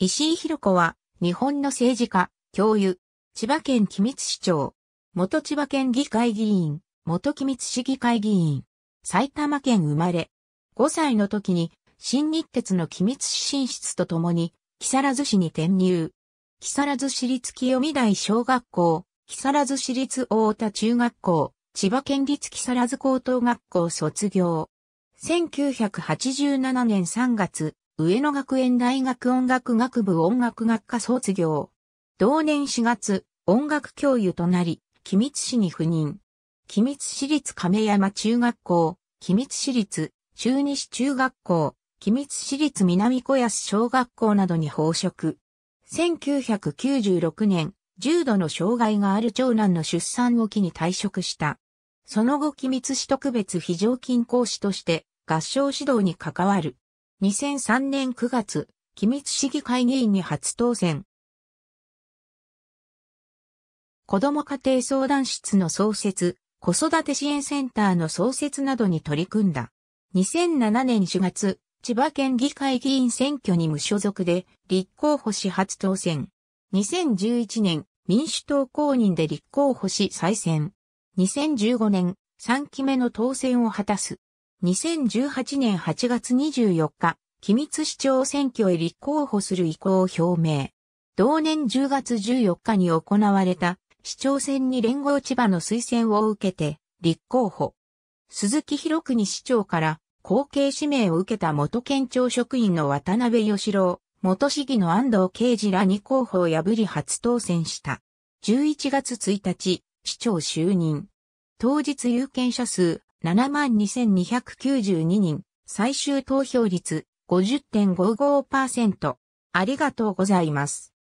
石井博子は、日本の政治家、教諭、千葉県君津市長、元千葉県議会議員、元君津市議会議員、埼玉県生まれ、5歳の時に、新日鉄の君津市進出とともに、木更津市に転入。木更津市立清見台小学校、木更津市立大田中学校、千葉県立木更津高等学校卒業。1987年3月、上野学園大学音楽学部音楽学科卒業。同年4月、音楽教諭となり、君津市に赴任。君津市立亀山中学校、君津市立中西中学校、君津市立南小安小学校などに報職。1996年、重度の障害がある長男の出産を機に退職した。その後、君津市特別非常勤講師として合唱指導に関わる。2003年9月、君津市議会議員に初当選。子ども家庭相談室の創設、子育て支援センターの創設などに取り組んだ。2007年4月、千葉県議会議員選挙に無所属で立候補し初当選。2011年、民主党公認で立候補し再選。2015年、3期目の当選を果たす。2018年8月24日、君津市長選挙へ立候補する意向を表明。同年10月14日に行われた市長選に連合千葉の推薦を受けて立候補。鈴木博国市長から後継指名を受けた元県庁職員の渡辺義郎、元市議の安藤刑事らに候補を破り初当選した。11月1日、市長就任。当日有権者数72,292人、最終投票率50.55%。ありがとうございます。